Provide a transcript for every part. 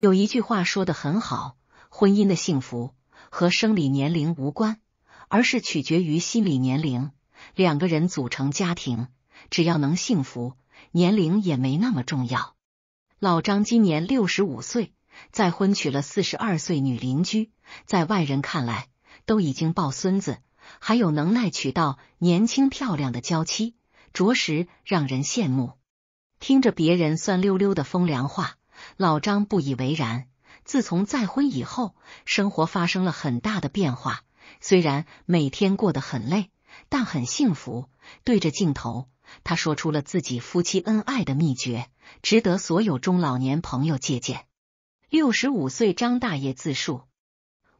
有一句话说的很好，婚姻的幸福和生理年龄无关，而是取决于心理年龄。两个人组成家庭，只要能幸福，年龄也没那么重要。老张今年六十五岁，再婚娶了四十二岁女邻居，在外人看来都已经抱孙子，还有能耐娶到年轻漂亮的娇妻，着实让人羡慕。听着别人酸溜溜的风凉话。老张不以为然。自从再婚以后，生活发生了很大的变化。虽然每天过得很累，但很幸福。对着镜头，他说出了自己夫妻恩爱的秘诀，值得所有中老年朋友借鉴。六十五岁，张大爷自述：“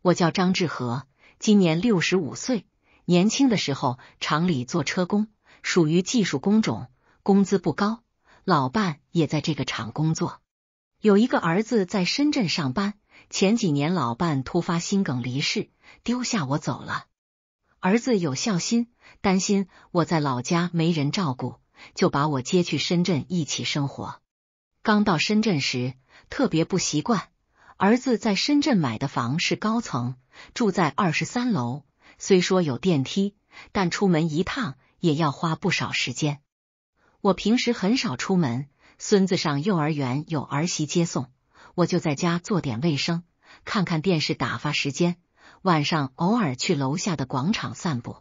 我叫张志和，今年六十五岁。年轻的时候，厂里做车工，属于技术工种，工资不高。老伴也在这个厂工作。”有一个儿子在深圳上班，前几年老伴突发心梗离世，丢下我走了。儿子有孝心，担心我在老家没人照顾，就把我接去深圳一起生活。刚到深圳时特别不习惯，儿子在深圳买的房是高层，住在二十三楼，虽说有电梯，但出门一趟也要花不少时间。我平时很少出门。孙子上幼儿园有儿媳接送，我就在家做点卫生，看看电视打发时间。晚上偶尔去楼下的广场散步。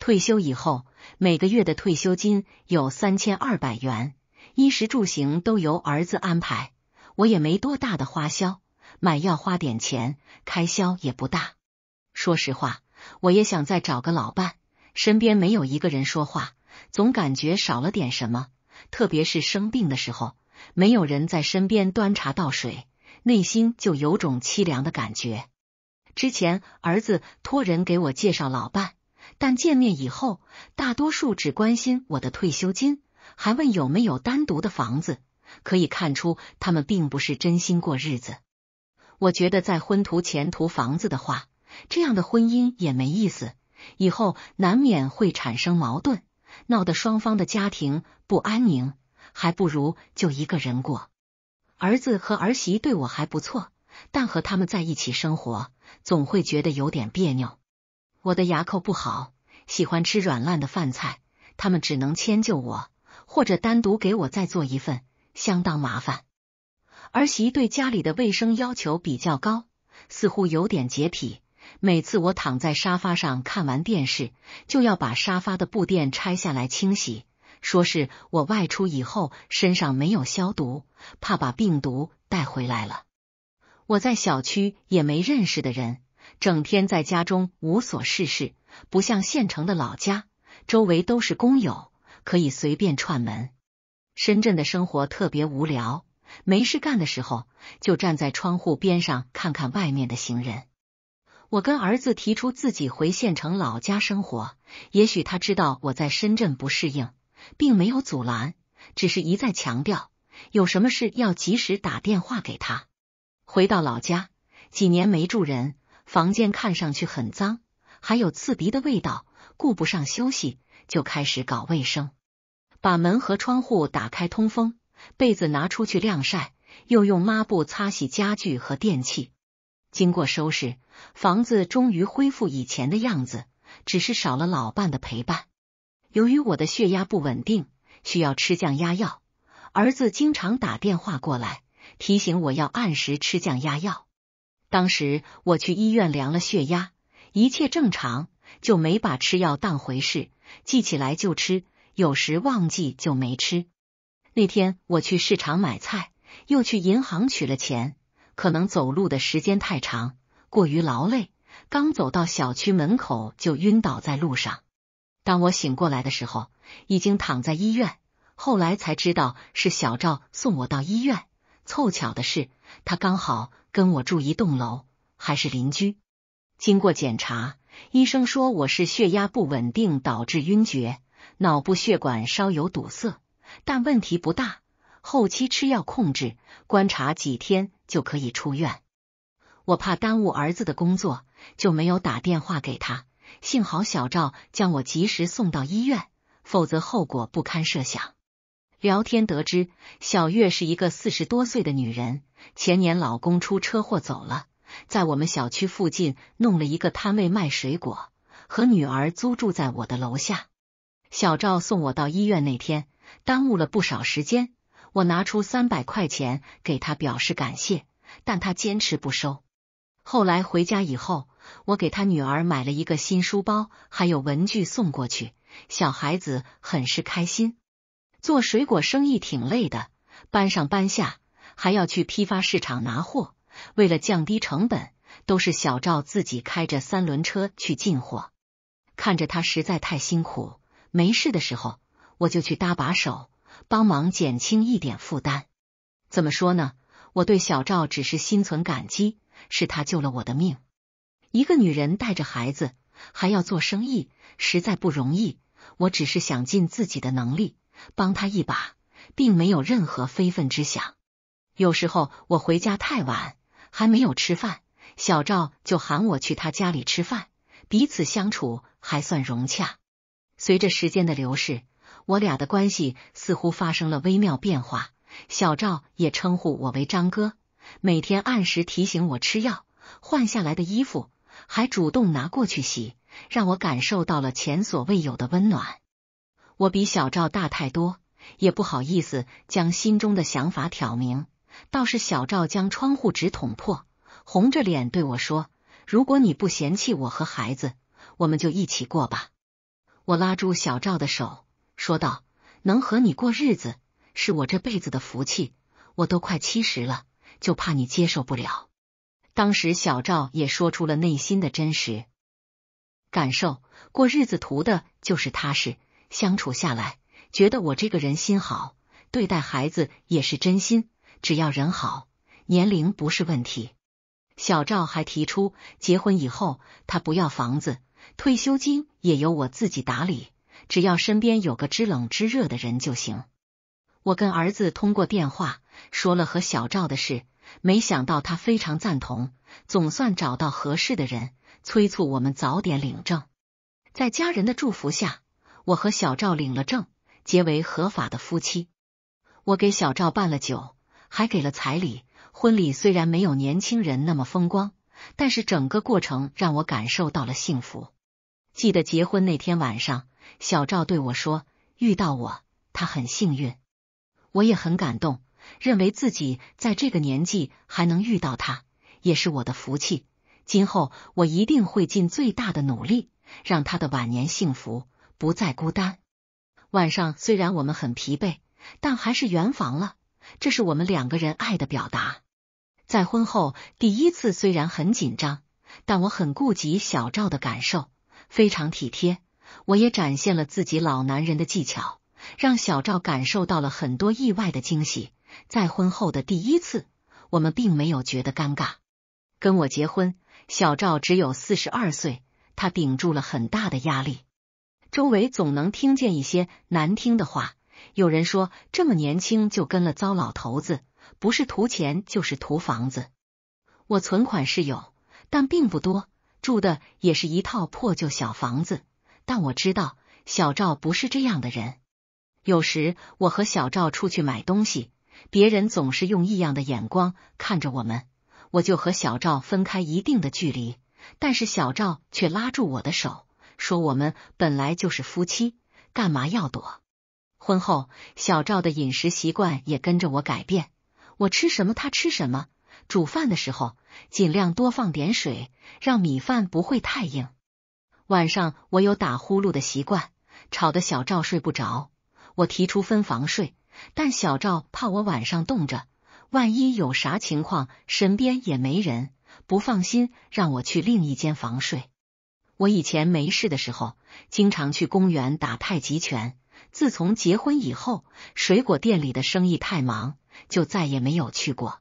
退休以后，每个月的退休金有三千二百元，衣食住行都由儿子安排，我也没多大的花销，买药花点钱，开销也不大。说实话，我也想再找个老伴，身边没有一个人说话，总感觉少了点什么。特别是生病的时候，没有人在身边端茶倒水，内心就有种凄凉的感觉。之前儿子托人给我介绍老伴，但见面以后，大多数只关心我的退休金，还问有没有单独的房子，可以看出他们并不是真心过日子。我觉得在婚图前图房子的话，这样的婚姻也没意思，以后难免会产生矛盾。闹得双方的家庭不安宁，还不如就一个人过。儿子和儿媳对我还不错，但和他们在一起生活，总会觉得有点别扭。我的牙口不好，喜欢吃软烂的饭菜，他们只能迁就我，或者单独给我再做一份，相当麻烦。儿媳对家里的卫生要求比较高，似乎有点洁癖。每次我躺在沙发上看完电视，就要把沙发的布垫拆下来清洗，说是我外出以后身上没有消毒，怕把病毒带回来了。我在小区也没认识的人，整天在家中无所事事，不像县城的老家，周围都是工友，可以随便串门。深圳的生活特别无聊，没事干的时候就站在窗户边上看看外面的行人。我跟儿子提出自己回县城老家生活，也许他知道我在深圳不适应，并没有阻拦，只是一再强调有什么事要及时打电话给他。回到老家，几年没住人，房间看上去很脏，还有刺鼻的味道，顾不上休息，就开始搞卫生，把门和窗户打开通风，被子拿出去晾晒，又用抹布擦洗家具和电器。经过收拾，房子终于恢复以前的样子，只是少了老伴的陪伴。由于我的血压不稳定，需要吃降压药，儿子经常打电话过来提醒我要按时吃降压药。当时我去医院量了血压，一切正常，就没把吃药当回事，记起来就吃，有时忘记就没吃。那天我去市场买菜，又去银行取了钱。可能走路的时间太长，过于劳累，刚走到小区门口就晕倒在路上。当我醒过来的时候，已经躺在医院。后来才知道是小赵送我到医院，凑巧的是他刚好跟我住一栋楼，还是邻居。经过检查，医生说我是血压不稳定导致晕厥，脑部血管稍有堵塞，但问题不大，后期吃药控制，观察几天。就可以出院，我怕耽误儿子的工作，就没有打电话给他。幸好小赵将我及时送到医院，否则后果不堪设想。聊天得知，小月是一个四十多岁的女人，前年老公出车祸走了，在我们小区附近弄了一个摊位卖水果，和女儿租住在我的楼下。小赵送我到医院那天，耽误了不少时间。我拿出三百块钱给他表示感谢，但他坚持不收。后来回家以后，我给他女儿买了一个新书包，还有文具送过去，小孩子很是开心。做水果生意挺累的，搬上搬下，还要去批发市场拿货。为了降低成本，都是小赵自己开着三轮车去进货。看着他实在太辛苦，没事的时候我就去搭把手。帮忙减轻一点负担，怎么说呢？我对小赵只是心存感激，是他救了我的命。一个女人带着孩子还要做生意，实在不容易。我只是想尽自己的能力帮他一把，并没有任何非分之想。有时候我回家太晚，还没有吃饭，小赵就喊我去他家里吃饭，彼此相处还算融洽。随着时间的流逝。我俩的关系似乎发生了微妙变化，小赵也称呼我为张哥，每天按时提醒我吃药，换下来的衣服还主动拿过去洗，让我感受到了前所未有的温暖。我比小赵大太多，也不好意思将心中的想法挑明，倒是小赵将窗户纸捅破，红着脸对我说：“如果你不嫌弃我和孩子，我们就一起过吧。”我拉住小赵的手。说道：“能和你过日子是我这辈子的福气，我都快七十了，就怕你接受不了。”当时小赵也说出了内心的真实感受，过日子图的就是踏实，相处下来觉得我这个人心好，对待孩子也是真心，只要人好，年龄不是问题。小赵还提出，结婚以后他不要房子，退休金也由我自己打理。只要身边有个知冷知热的人就行。我跟儿子通过电话说了和小赵的事，没想到他非常赞同，总算找到合适的人，催促我们早点领证。在家人的祝福下，我和小赵领了证，结为合法的夫妻。我给小赵办了酒，还给了彩礼。婚礼虽然没有年轻人那么风光，但是整个过程让我感受到了幸福。记得结婚那天晚上。小赵对我说：“遇到我，他很幸运，我也很感动，认为自己在这个年纪还能遇到他，也是我的福气。今后我一定会尽最大的努力，让他的晚年幸福，不再孤单。”晚上虽然我们很疲惫，但还是圆房了，这是我们两个人爱的表达。在婚后第一次，虽然很紧张，但我很顾及小赵的感受，非常体贴。我也展现了自己老男人的技巧，让小赵感受到了很多意外的惊喜。再婚后的第一次，我们并没有觉得尴尬。跟我结婚，小赵只有四十二岁，他顶住了很大的压力。周围总能听见一些难听的话，有人说这么年轻就跟了糟老头子，不是图钱就是图房子。我存款是有，但并不多，住的也是一套破旧小房子。但我知道小赵不是这样的人。有时我和小赵出去买东西，别人总是用异样的眼光看着我们，我就和小赵分开一定的距离。但是小赵却拉住我的手，说我们本来就是夫妻，干嘛要躲？婚后，小赵的饮食习惯也跟着我改变，我吃什么他吃什么。煮饭的时候尽量多放点水，让米饭不会太硬。晚上我有打呼噜的习惯，吵得小赵睡不着。我提出分房睡，但小赵怕我晚上冻着，万一有啥情况，身边也没人，不放心让我去另一间房睡。我以前没事的时候，经常去公园打太极拳。自从结婚以后，水果店里的生意太忙，就再也没有去过。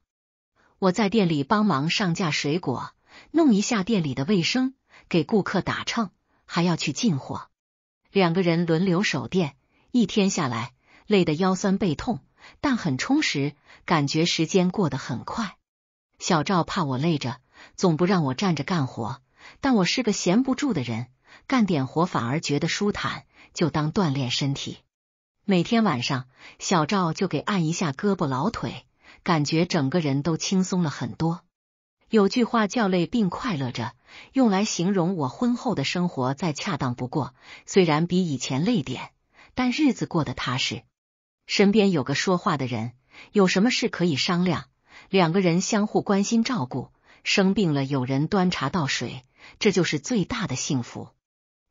我在店里帮忙上架水果，弄一下店里的卫生，给顾客打秤。还要去进货，两个人轮流守店，一天下来累得腰酸背痛，但很充实，感觉时间过得很快。小赵怕我累着，总不让我站着干活，但我是个闲不住的人，干点活反而觉得舒坦，就当锻炼身体。每天晚上，小赵就给按一下胳膊、老腿，感觉整个人都轻松了很多。有句话叫“累并快乐着”，用来形容我婚后的生活再恰当不过。虽然比以前累点，但日子过得踏实。身边有个说话的人，有什么事可以商量。两个人相互关心照顾，生病了有人端茶倒水，这就是最大的幸福。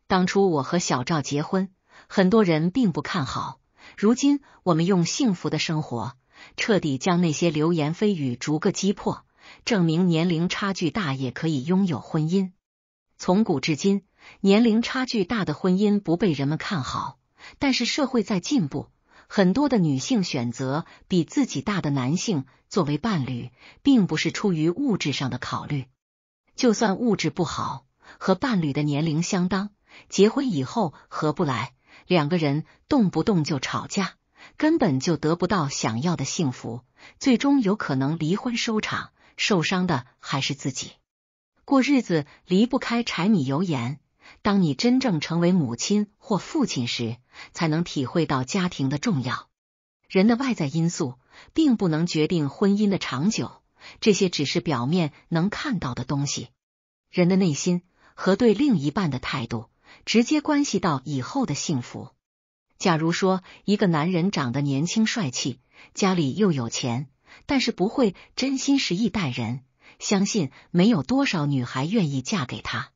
当初我和小赵结婚，很多人并不看好，如今我们用幸福的生活彻底将那些流言蜚语逐个击破。证明年龄差距大也可以拥有婚姻。从古至今，年龄差距大的婚姻不被人们看好。但是社会在进步，很多的女性选择比自己大的男性作为伴侣，并不是出于物质上的考虑。就算物质不好，和伴侣的年龄相当，结婚以后合不来，两个人动不动就吵架，根本就得不到想要的幸福，最终有可能离婚收场。受伤的还是自己。过日子离不开柴米油盐。当你真正成为母亲或父亲时，才能体会到家庭的重要。人的外在因素并不能决定婚姻的长久，这些只是表面能看到的东西。人的内心和对另一半的态度，直接关系到以后的幸福。假如说一个男人长得年轻帅气，家里又有钱。但是不会真心实意待人，相信没有多少女孩愿意嫁给他。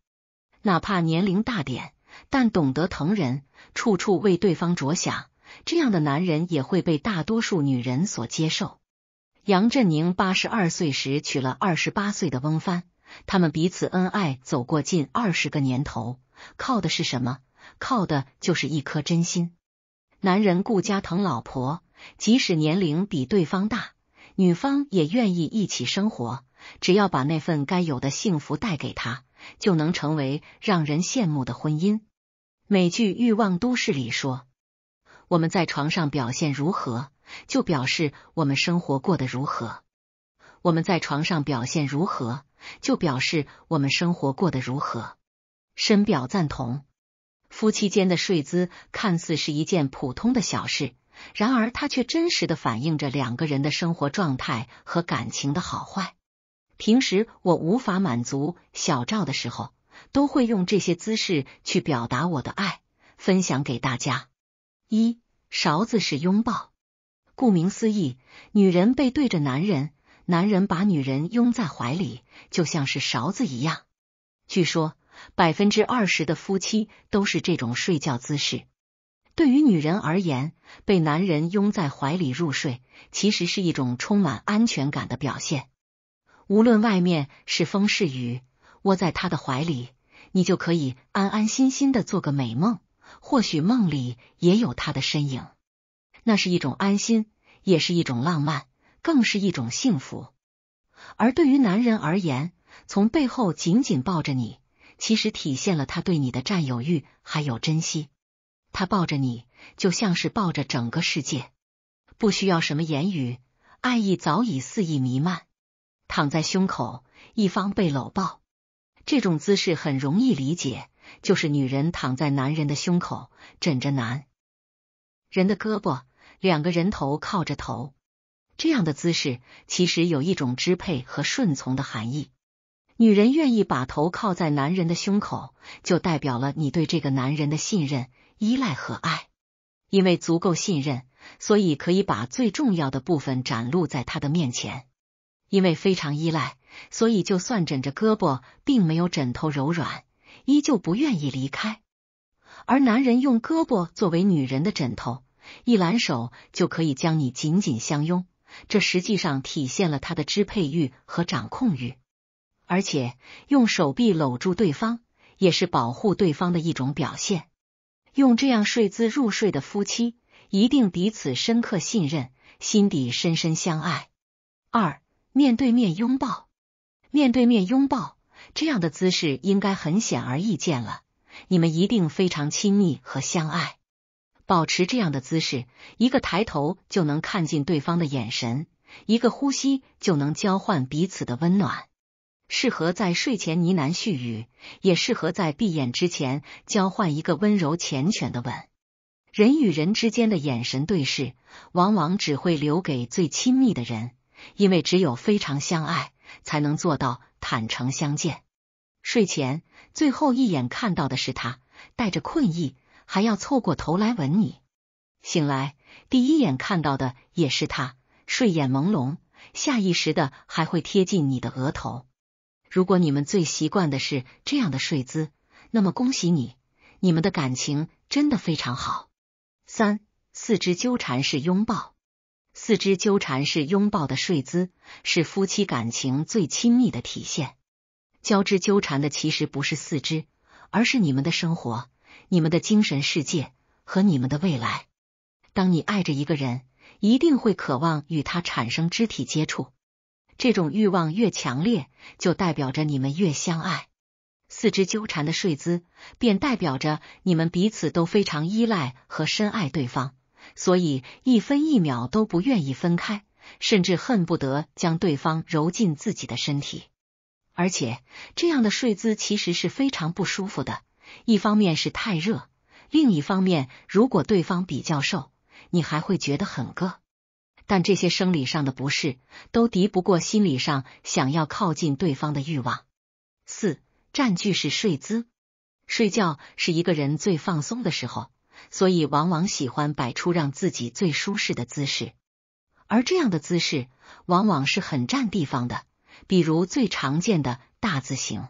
哪怕年龄大点，但懂得疼人，处处为对方着想，这样的男人也会被大多数女人所接受。杨振宁八十二岁时娶了二十八岁的翁帆，他们彼此恩爱，走过近二十个年头，靠的是什么？靠的就是一颗真心。男人顾家疼老婆，即使年龄比对方大。女方也愿意一起生活，只要把那份该有的幸福带给他，就能成为让人羡慕的婚姻。美剧《欲望都市》里说：“我们在床上表现如何，就表示我们生活过得如何。我们在床上表现如何，就表示我们生活过得如何。”深表赞同。夫妻间的睡姿看似是一件普通的小事。然而，它却真实的反映着两个人的生活状态和感情的好坏。平时我无法满足小赵的时候，都会用这些姿势去表达我的爱，分享给大家。一，勺子是拥抱，顾名思义，女人背对着男人，男人把女人拥在怀里，就像是勺子一样。据说百分之二十的夫妻都是这种睡觉姿势。对于女人而言，被男人拥在怀里入睡，其实是一种充满安全感的表现。无论外面是风是雨，窝在他的怀里，你就可以安安心心的做个美梦。或许梦里也有他的身影，那是一种安心，也是一种浪漫，更是一种幸福。而对于男人而言，从背后紧紧抱着你，其实体现了他对你的占有欲，还有珍惜。他抱着你，就像是抱着整个世界，不需要什么言语，爱意早已肆意弥漫。躺在胸口，一方被搂抱，这种姿势很容易理解，就是女人躺在男人的胸口，枕着男人的胳膊，两个人头靠着头，这样的姿势其实有一种支配和顺从的含义。女人愿意把头靠在男人的胸口，就代表了你对这个男人的信任。依赖和爱，因为足够信任，所以可以把最重要的部分展露在他的面前；因为非常依赖，所以就算枕着胳膊并没有枕头柔软，依旧不愿意离开。而男人用胳膊作为女人的枕头，一揽手就可以将你紧紧相拥，这实际上体现了他的支配欲和掌控欲。而且，用手臂搂住对方，也是保护对方的一种表现。用这样睡姿入睡的夫妻，一定彼此深刻信任，心底深深相爱。二，面对面拥抱，面对面拥抱，这样的姿势应该很显而易见了。你们一定非常亲密和相爱，保持这样的姿势，一个抬头就能看进对方的眼神，一个呼吸就能交换彼此的温暖。适合在睡前呢喃絮语，也适合在闭眼之前交换一个温柔缱绻的吻。人与人之间的眼神对视，往往只会留给最亲密的人，因为只有非常相爱，才能做到坦诚相见。睡前最后一眼看到的是他，带着困意还要凑过头来吻你；醒来第一眼看到的也是他，睡眼朦胧，下意识的还会贴近你的额头。如果你们最习惯的是这样的睡姿，那么恭喜你，你们的感情真的非常好。三四肢纠缠是拥抱，四肢纠缠是拥抱的睡姿，是夫妻感情最亲密的体现。交织纠缠的其实不是四肢，而是你们的生活、你们的精神世界和你们的未来。当你爱着一个人，一定会渴望与他产生肢体接触。这种欲望越强烈，就代表着你们越相爱。四肢纠缠的睡姿，便代表着你们彼此都非常依赖和深爱对方，所以一分一秒都不愿意分开，甚至恨不得将对方揉进自己的身体。而且，这样的睡姿其实是非常不舒服的，一方面是太热，另一方面如果对方比较瘦，你还会觉得很硌。但这些生理上的不适都敌不过心理上想要靠近对方的欲望。四占据式睡姿，睡觉是一个人最放松的时候，所以往往喜欢摆出让自己最舒适的姿势。而这样的姿势往往是很占地方的，比如最常见的大字形。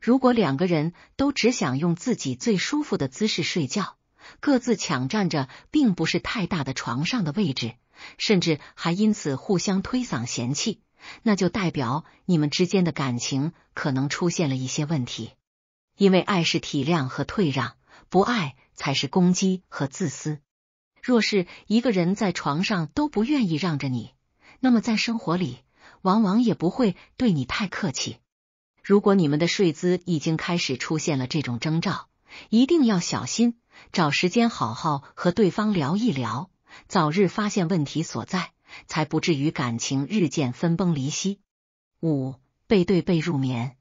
如果两个人都只想用自己最舒服的姿势睡觉，各自抢占着并不是太大的床上的位置。甚至还因此互相推搡嫌弃，那就代表你们之间的感情可能出现了一些问题。因为爱是体谅和退让，不爱才是攻击和自私。若是一个人在床上都不愿意让着你，那么在生活里往往也不会对你太客气。如果你们的睡姿已经开始出现了这种征兆，一定要小心，找时间好好和对方聊一聊。早日发现问题所在，才不至于感情日渐分崩离析。五背对背入眠，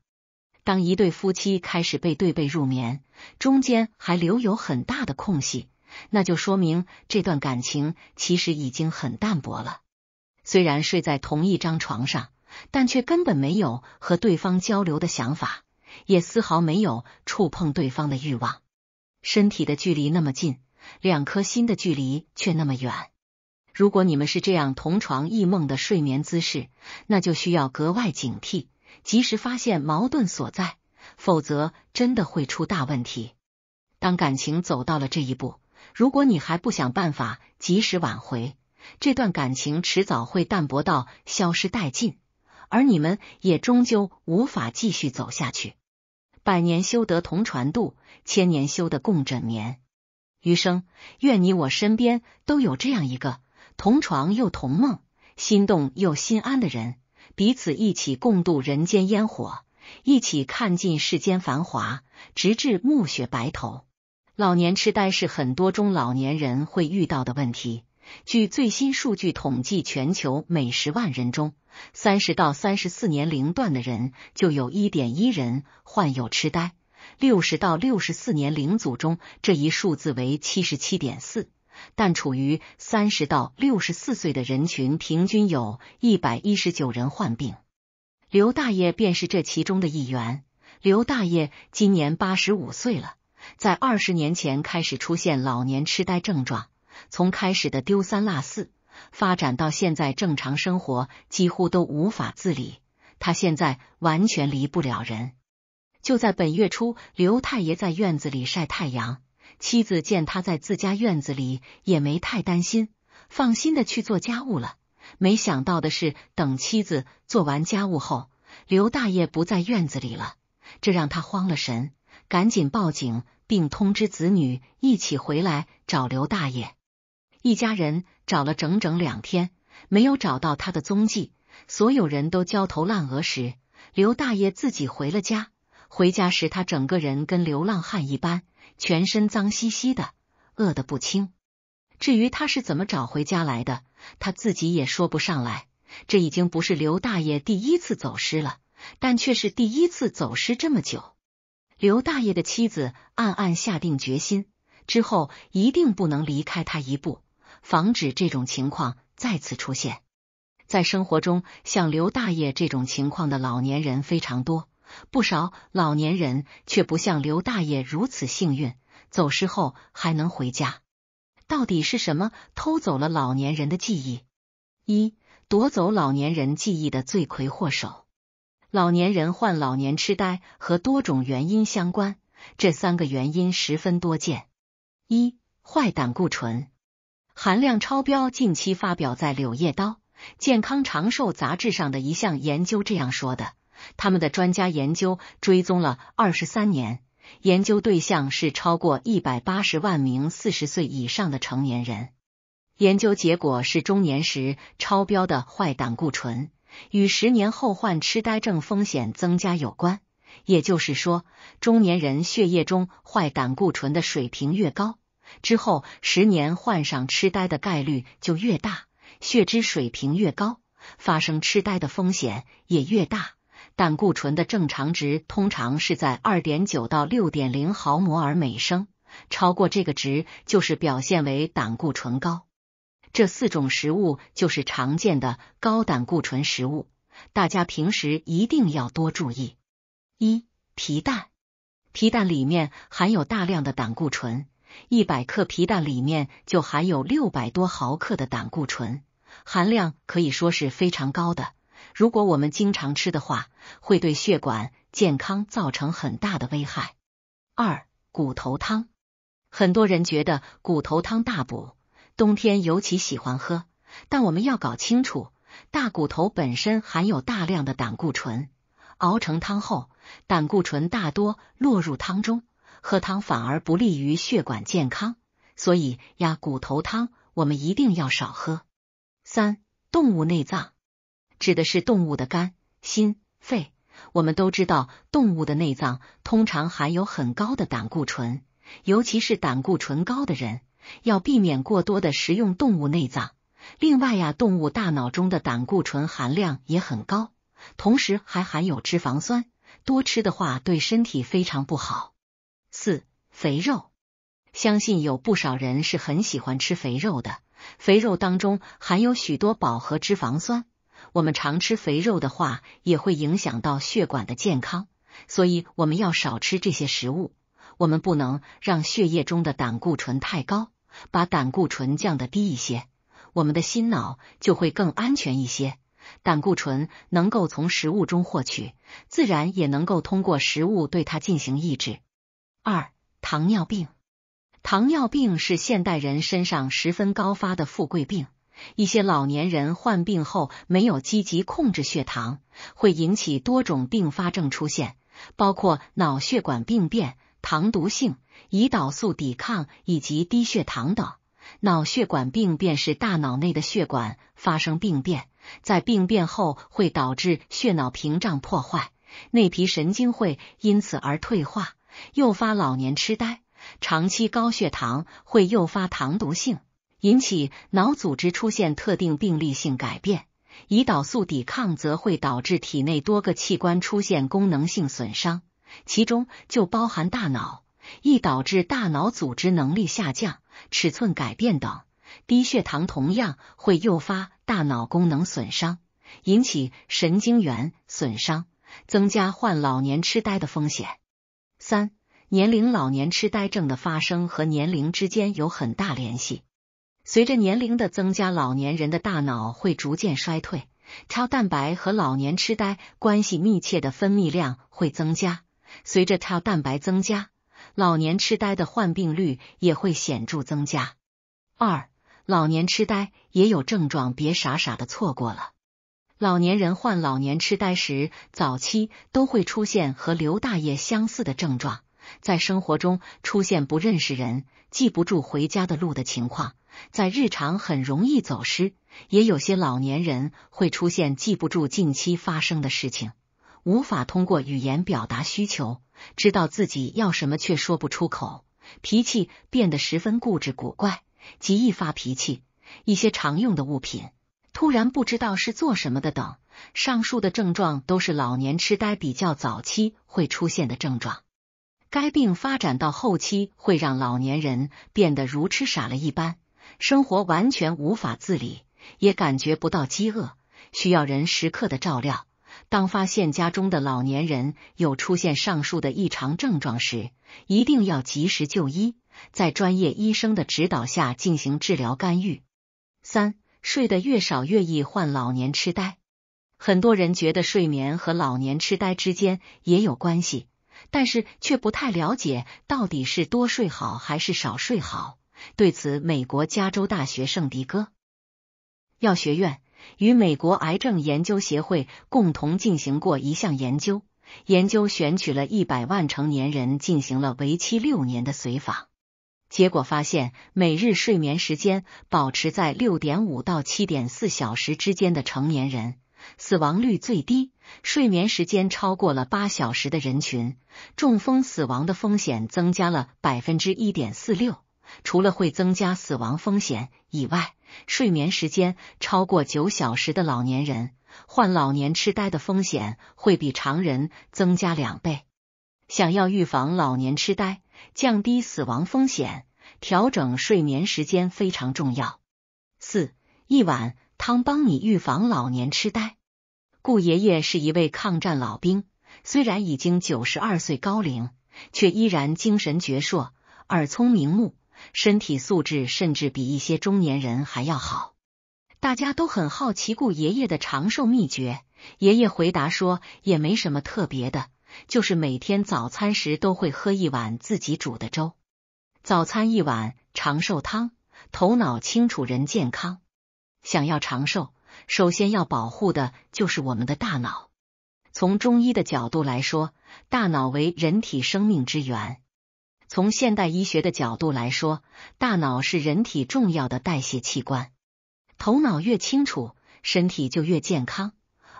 当一对夫妻开始背对背入眠，中间还留有很大的空隙，那就说明这段感情其实已经很淡薄了。虽然睡在同一张床上，但却根本没有和对方交流的想法，也丝毫没有触碰对方的欲望，身体的距离那么近。两颗心的距离却那么远。如果你们是这样同床异梦的睡眠姿势，那就需要格外警惕，及时发现矛盾所在，否则真的会出大问题。当感情走到了这一步，如果你还不想办法及时挽回，这段感情迟早会淡薄到消失殆尽，而你们也终究无法继续走下去。百年修得同船渡，千年修得共枕眠。余生，愿你我身边都有这样一个同床又同梦、心动又心安的人，彼此一起共度人间烟火，一起看尽世间繁华，直至暮雪白头。老年痴呆是很多中老年人会遇到的问题。据最新数据统计，全球每十万人中，三十到三十四年龄段的人就有一点一人患有痴呆。六十到六十四年龄组中，这一数字为七十七点四，但处于三十到六十四岁的人群平均有一百一十九人患病。刘大爷便是这其中的一员。刘大爷今年八十五岁了，在二十年前开始出现老年痴呆症状，从开始的丢三落四，发展到现在正常生活几乎都无法自理，他现在完全离不了人。就在本月初，刘太爷在院子里晒太阳。妻子见他在自家院子里，也没太担心，放心的去做家务了。没想到的是，等妻子做完家务后，刘大爷不在院子里了，这让他慌了神，赶紧报警并通知子女一起回来找刘大爷。一家人找了整整两天，没有找到他的踪迹，所有人都焦头烂额时，刘大爷自己回了家。回家时，他整个人跟流浪汉一般，全身脏兮兮的，饿得不轻。至于他是怎么找回家来的，他自己也说不上来。这已经不是刘大爷第一次走失了，但却是第一次走失这么久。刘大爷的妻子暗暗下定决心，之后一定不能离开他一步，防止这种情况再次出现。在生活中，像刘大爷这种情况的老年人非常多。不少老年人却不像刘大爷如此幸运，走失后还能回家。到底是什么偷走了老年人的记忆？一夺走老年人记忆的罪魁祸首，老年人患老年痴呆和多种原因相关，这三个原因十分多见。一坏胆固醇含量超标。近期发表在《柳叶刀·健康长寿》杂志上的一项研究这样说的。他们的专家研究追踪了二十三年，研究对象是超过一百八十万名四十岁以上的成年人。研究结果是，中年时超标的坏胆固醇与十年后患痴呆症风险增加有关。也就是说，中年人血液中坏胆固醇的水平越高，之后十年患上痴呆的概率就越大；血脂水平越高，发生痴呆的风险也越大。胆固醇的正常值通常是在二点九到六点零毫摩尔每升，超过这个值就是表现为胆固醇高。这四种食物就是常见的高胆固醇食物，大家平时一定要多注意。一皮蛋，皮蛋里面含有大量的胆固醇，一百克皮蛋里面就含有六百多毫克的胆固醇，含量可以说是非常高的。如果我们经常吃的话，会对血管健康造成很大的危害。二、骨头汤，很多人觉得骨头汤大补，冬天尤其喜欢喝，但我们要搞清楚，大骨头本身含有大量的胆固醇，熬成汤后，胆固醇大多落入汤中，喝汤反而不利于血管健康，所以鸭骨头汤我们一定要少喝。三、动物内脏。指的是动物的肝、心、肺。我们都知道，动物的内脏通常含有很高的胆固醇，尤其是胆固醇高的人要避免过多的食用动物内脏。另外呀，动物大脑中的胆固醇含量也很高，同时还含有脂肪酸，多吃的话对身体非常不好。四、肥肉，相信有不少人是很喜欢吃肥肉的。肥肉当中含有许多饱和脂肪酸。我们常吃肥肉的话，也会影响到血管的健康，所以我们要少吃这些食物。我们不能让血液中的胆固醇太高，把胆固醇降得低一些，我们的心脑就会更安全一些。胆固醇能够从食物中获取，自然也能够通过食物对它进行抑制。二、糖尿病，糖尿病是现代人身上十分高发的富贵病。一些老年人患病后没有积极控制血糖，会引起多种并发症出现，包括脑血管病变、糖毒性、胰岛素抵抗以及低血糖等。脑血管病变是大脑内的血管发生病变，在病变后会导致血脑屏障破坏，内皮神经会因此而退化，诱发老年痴呆。长期高血糖会诱发糖毒性。引起脑组织出现特定病理性改变，胰岛素抵抗则会导致体内多个器官出现功能性损伤，其中就包含大脑，易导致大脑组织能力下降、尺寸改变等。低血糖同样会诱发大脑功能损伤，引起神经元损伤，增加患老年痴呆的风险。三、年龄老年痴呆症的发生和年龄之间有很大联系。随着年龄的增加，老年人的大脑会逐渐衰退 t 蛋白和老年痴呆关系密切的分泌量会增加。随着 t 蛋白增加，老年痴呆的患病率也会显著增加。二、老年痴呆也有症状，别傻傻的错过了。老年人患老年痴呆时，早期都会出现和刘大爷相似的症状，在生活中出现不认识人、记不住回家的路的情况。在日常很容易走失，也有些老年人会出现记不住近期发生的事情，无法通过语言表达需求，知道自己要什么却说不出口，脾气变得十分固执古怪，极易发脾气，一些常用的物品突然不知道是做什么的等，上述的症状都是老年痴呆比较早期会出现的症状。该病发展到后期会让老年人变得如痴傻了一般。生活完全无法自理，也感觉不到饥饿，需要人时刻的照料。当发现家中的老年人有出现上述的异常症状时，一定要及时就医，在专业医生的指导下进行治疗干预。三、睡得越少越易患老年痴呆。很多人觉得睡眠和老年痴呆之间也有关系，但是却不太了解到底是多睡好还是少睡好。对此，美国加州大学圣迪戈药学院与美国癌症研究协会共同进行过一项研究，研究选取了一百万成年人，进行了为期六年的随访，结果发现，每日睡眠时间保持在六点五到七点四小时之间的成年人，死亡率最低；睡眠时间超过了八小时的人群，中风死亡的风险增加了百分之一点四六。除了会增加死亡风险以外，睡眠时间超过九小时的老年人，患老年痴呆的风险会比常人增加两倍。想要预防老年痴呆、降低死亡风险，调整睡眠时间非常重要。四一碗汤帮你预防老年痴呆。顾爷爷是一位抗战老兵，虽然已经九十二岁高龄，却依然精神矍铄，耳聪明目。身体素质甚至比一些中年人还要好，大家都很好奇顾爷爷的长寿秘诀。爷爷回答说，也没什么特别的，就是每天早餐时都会喝一碗自己煮的粥。早餐一碗长寿汤，头脑清楚人健康。想要长寿，首先要保护的就是我们的大脑。从中医的角度来说，大脑为人体生命之源。从现代医学的角度来说，大脑是人体重要的代谢器官，头脑越清楚，身体就越健康。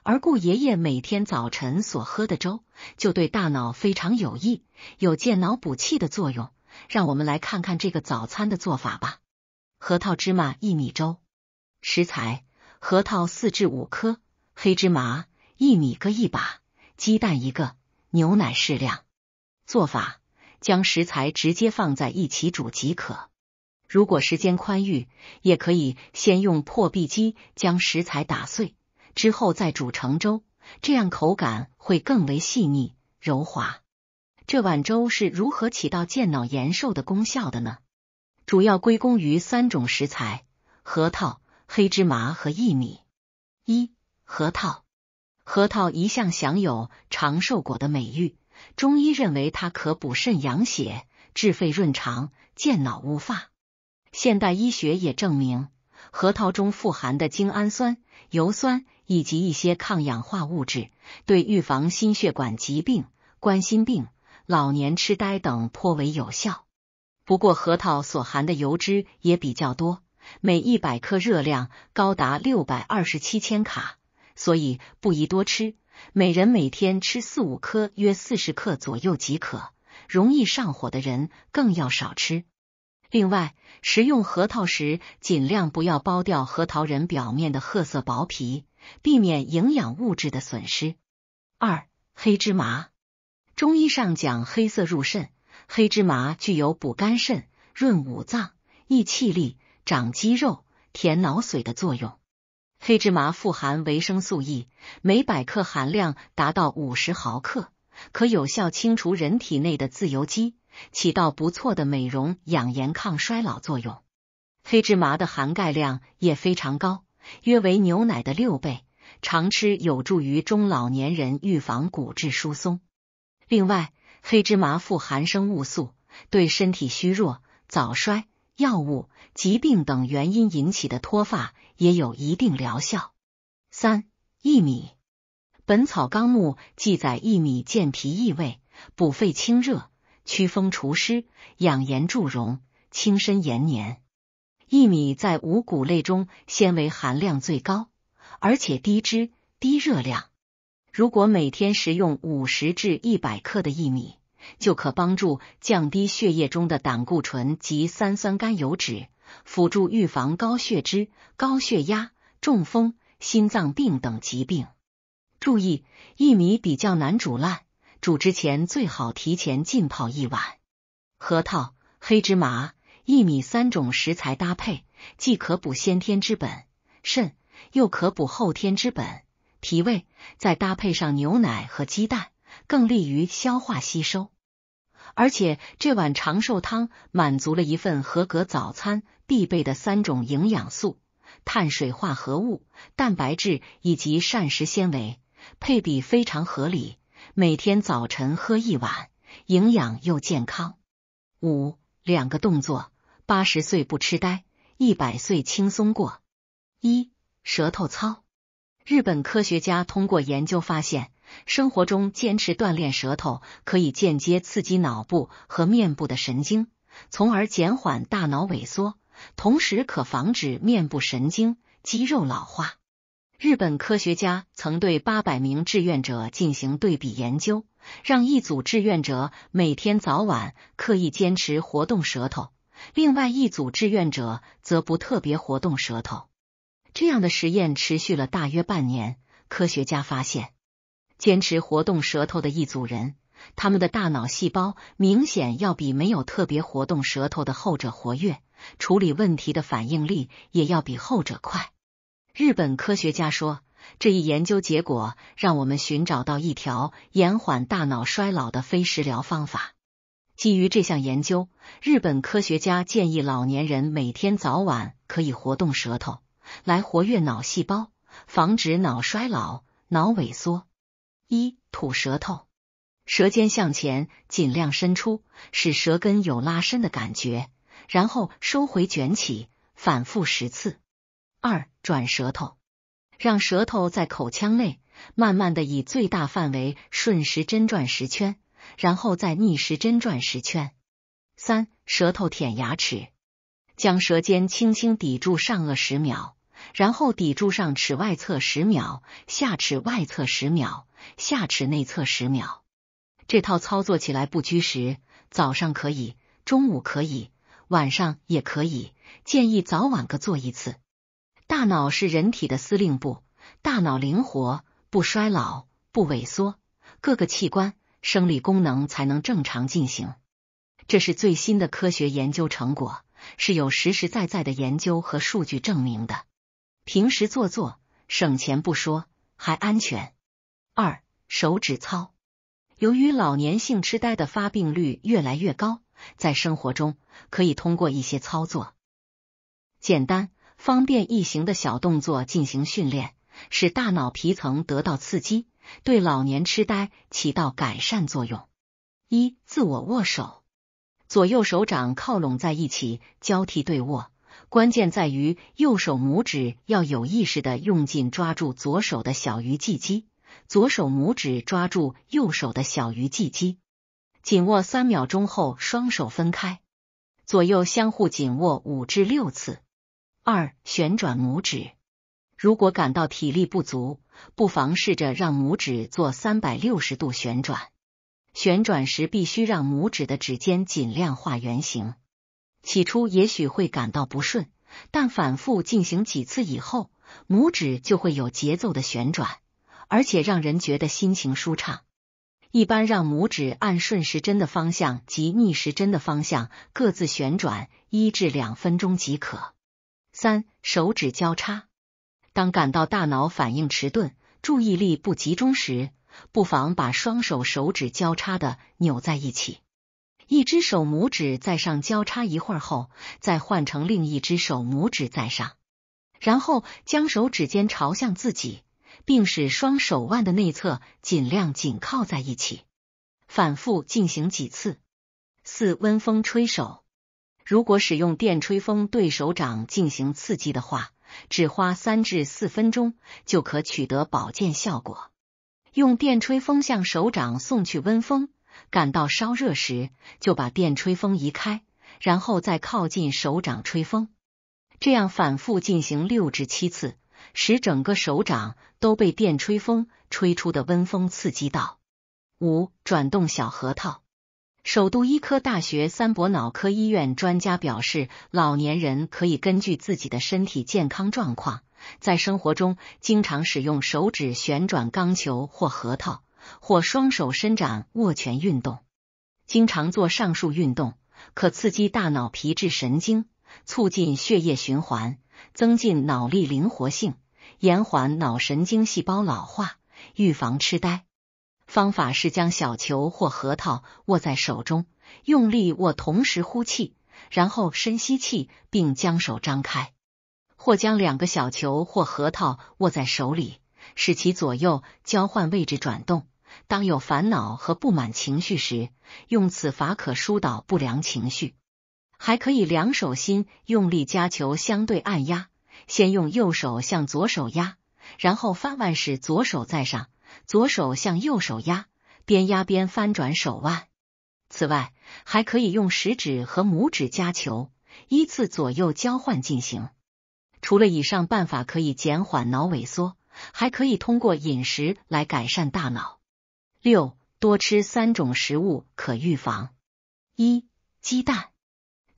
而顾爷爷每天早晨所喝的粥就对大脑非常有益，有健脑补气的作用。让我们来看看这个早餐的做法吧：核桃芝麻薏米粥。食材：核桃四至五颗，黑芝麻薏米各一把，鸡蛋一个，牛奶适量。做法。将食材直接放在一起煮即可。如果时间宽裕，也可以先用破壁机将食材打碎，之后再煮成粥，这样口感会更为细腻柔滑。这碗粥是如何起到健脑延寿的功效的呢？主要归功于三种食材：核桃、黑芝麻和薏米。一、核桃，核桃一向享有长寿果的美誉。中医认为它可补肾养血、治肺润肠、健脑乌发。现代医学也证明，核桃中富含的精氨酸、油酸以及一些抗氧化物质，对预防心血管疾病、冠心病、老年痴呆等颇为有效。不过，核桃所含的油脂也比较多，每一百克热量高达六百二十七千卡，所以不宜多吃。每人每天吃四五颗，约四十克左右即可。容易上火的人更要少吃。另外，食用核桃时尽量不要剥掉核桃仁表面的褐色薄皮，避免营养物质的损失。二、黑芝麻，中医上讲黑色入肾，黑芝麻具有补肝肾、润五脏、益气力、长肌肉、填脑髓的作用。黑芝麻富含维生素 E，每百克含量达到五十毫克，可有效清除人体内的自由基，起到不错的美容养颜、抗衰老作用。黑芝麻的含钙量也非常高，约为牛奶的六倍，常吃有助于中老年人预防骨质疏松。另外，黑芝麻富含生物素，对身体虚弱、早衰。药物、疾病等原因引起的脱发也有一定疗效。三、薏米，《本草纲目》记载，薏米健脾益胃、补肺清热、祛风除湿、养颜助容、轻身延年。薏米在五谷类中纤维含量最高，而且低脂、低热量。如果每天食用五十至一百克的薏米。就可帮助降低血液中的胆固醇及三酸甘油脂，辅助预防高血脂、高血压、中风、心脏病等疾病。注意，薏米比较难煮烂，煮之前最好提前浸泡一晚。核桃、黑芝麻、薏米三种食材搭配，既可补先天之本肾，又可补后天之本脾胃，再搭配上牛奶和鸡蛋，更利于消化吸收。而且这碗长寿汤满足了一份合格早餐必备的三种营养素：碳水化合物、蛋白质以及膳食纤维，配比非常合理。每天早晨喝一碗，营养又健康。五两个动作，八十岁不痴呆，一百岁轻松过。一舌头操，日本科学家通过研究发现。生活中坚持锻炼舌头，可以间接刺激脑部和面部的神经，从而减缓大脑萎缩，同时可防止面部神经肌肉老化。日本科学家曾对八百名志愿者进行对比研究，让一组志愿者每天早晚刻意坚持活动舌头，另外一组志愿者则不特别活动舌头。这样的实验持续了大约半年，科学家发现。坚持活动舌头的一组人，他们的大脑细胞明显要比没有特别活动舌头的后者活跃，处理问题的反应力也要比后者快。日本科学家说，这一研究结果让我们寻找到一条延缓大脑衰老的非食疗方法。基于这项研究，日本科学家建议老年人每天早晚可以活动舌头，来活跃脑细胞，防止脑衰老、脑萎缩。一吐舌头，舌尖向前，尽量伸出，使舌根有拉伸的感觉，然后收回卷起，反复十次。二转舌头，让舌头在口腔内慢慢的以最大范围顺时针转十圈，然后再逆时针转十圈。三舌头舔牙齿，将舌尖轻轻抵住上颚十秒，然后抵住上齿外侧十秒，下齿外侧十秒。下齿内侧十秒，这套操作起来不拘时，早上可以，中午可以，晚上也可以，建议早晚各做一次。大脑是人体的司令部，大脑灵活，不衰老，不萎缩，各个器官生理功能才能正常进行。这是最新的科学研究成果，是有实实在在的研究和数据证明的。平时做做，省钱不说，还安全。二手指操，由于老年性痴呆的发病率越来越高，在生活中可以通过一些操作简单、方便易行的小动作进行训练，使大脑皮层得到刺激，对老年痴呆起到改善作用。一自我握手，左右手掌靠拢在一起，交替对握，关键在于右手拇指要有意识的用劲抓住左手的小鱼际肌。左手拇指抓住右手的小鱼际肌，紧握三秒钟后，双手分开，左右相互紧握五至六次。二旋转拇指，如果感到体力不足，不妨试着让拇指做三百六十度旋转。旋转时必须让拇指的指尖尽量画圆形。起初也许会感到不顺，但反复进行几次以后，拇指就会有节奏的旋转。而且让人觉得心情舒畅。一般让拇指按顺时针的方向及逆时针的方向各自旋转一至两分钟即可。三手指交叉，当感到大脑反应迟钝、注意力不集中时，不妨把双手手指交叉的扭在一起，一只手拇指在上交叉一会儿后，再换成另一只手拇指在上，然后将手指尖朝向自己。并使双手腕的内侧尽量紧靠在一起，反复进行几次。四温风吹手，如果使用电吹风对手掌进行刺激的话，只花三至四分钟就可取得保健效果。用电吹风向手掌送去温风，感到烧热时就把电吹风移开，然后再靠近手掌吹风，这样反复进行六至七次。使整个手掌都被电吹风吹出的温风刺激到。五，转动小核桃。首都医科大学三博脑科医院专家表示，老年人可以根据自己的身体健康状况，在生活中经常使用手指旋转钢球或核桃，或双手伸展握拳运动。经常做上述运动，可刺激大脑皮质神经，促进血液循环。增进脑力灵活性，延缓脑神经细胞老化，预防痴呆。方法是将小球或核桃握在手中，用力握，同时呼气，然后深吸气，并将手张开；或将两个小球或核桃握在手里，使其左右交换位置转动。当有烦恼和不满情绪时，用此法可疏导不良情绪。还可以两手心用力夹球，相对按压。先用右手向左手压，然后翻腕时左手在上，左手向右手压，边压边翻转手腕。此外，还可以用食指和拇指夹球，依次左右交换进行。除了以上办法可以减缓脑萎缩，还可以通过饮食来改善大脑。六多吃三种食物可预防：一鸡蛋。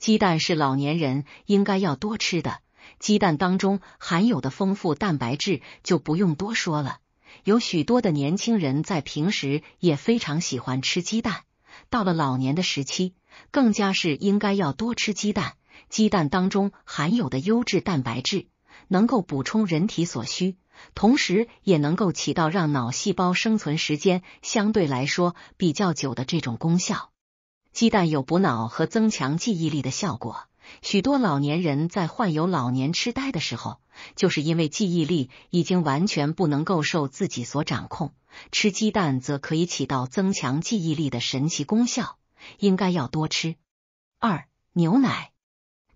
鸡蛋是老年人应该要多吃的。鸡蛋当中含有的丰富蛋白质就不用多说了。有许多的年轻人在平时也非常喜欢吃鸡蛋，到了老年的时期，更加是应该要多吃鸡蛋。鸡蛋当中含有的优质蛋白质，能够补充人体所需，同时也能够起到让脑细胞生存时间相对来说比较久的这种功效。鸡蛋有补脑和增强记忆力的效果，许多老年人在患有老年痴呆的时候，就是因为记忆力已经完全不能够受自己所掌控。吃鸡蛋则可以起到增强记忆力的神奇功效，应该要多吃。二、牛奶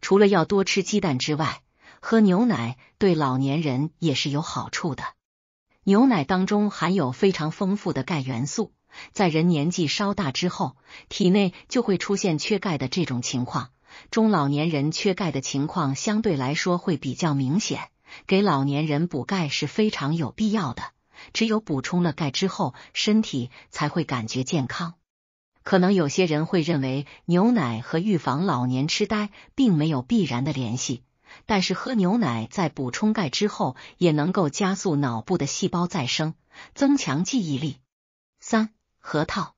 除了要多吃鸡蛋之外，喝牛奶对老年人也是有好处的。牛奶当中含有非常丰富的钙元素。在人年纪稍大之后，体内就会出现缺钙的这种情况。中老年人缺钙的情况相对来说会比较明显，给老年人补钙是非常有必要的。只有补充了钙之后，身体才会感觉健康。可能有些人会认为牛奶和预防老年痴呆并没有必然的联系，但是喝牛奶在补充钙之后，也能够加速脑部的细胞再生，增强记忆力。三核桃，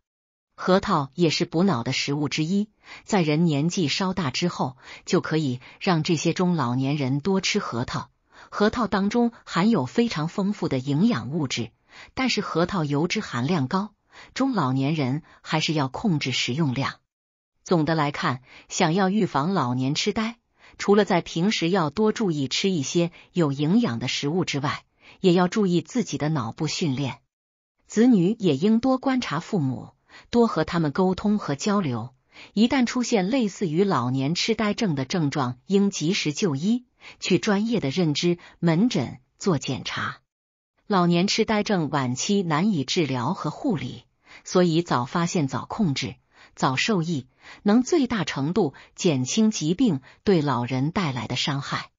核桃也是补脑的食物之一。在人年纪稍大之后，就可以让这些中老年人多吃核桃。核桃当中含有非常丰富的营养物质，但是核桃油脂含量高，中老年人还是要控制食用量。总的来看，想要预防老年痴呆，除了在平时要多注意吃一些有营养的食物之外，也要注意自己的脑部训练。子女也应多观察父母，多和他们沟通和交流。一旦出现类似于老年痴呆症的症状，应及时就医，去专业的认知门诊做检查。老年痴呆症晚期难以治疗和护理，所以早发现、早控制、早受益，能最大程度减轻疾病对老人带来的伤害。